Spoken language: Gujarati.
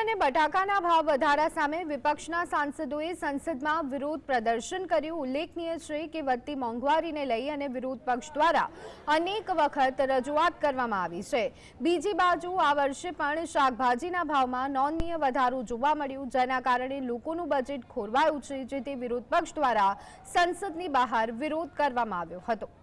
અને બટાકાના ભાવ વધારા સામે વિપક્ષના સાંસદોએ સંસદમાં વિરોધ પ્રદર્શન કર્યું ઉલ્લેખનીય છે કે વધતી મોંઘવારીને લઈ અને વિરોધ પક્ષ દ્વારા અનેક વખત રજૂઆત કરવામાં આવી છે બીજી બાજુ આ વર્ષે પણ શાકભાજીના ભાવમાં નોંધનીય વધારું જોવા મળ્યું જેના કારણે લોકોનું બજેટ ખોરવાયું છે જેથી વિરોધ પક્ષ દ્વારા સંસદની બહાર વિરોધ કરવામાં આવ્યો હતો